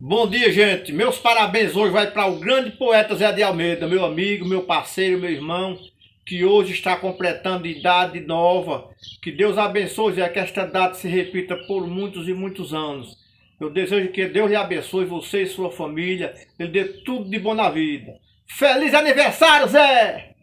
Bom dia, gente. Meus parabéns hoje vai para o grande poeta Zé de Almeida, meu amigo, meu parceiro, meu irmão, que hoje está completando idade nova. Que Deus abençoe, Zé, que esta idade se repita por muitos e muitos anos. Eu desejo que Deus lhe abençoe, você e sua família. Ele dê tudo de bom na vida. Feliz aniversário, Zé!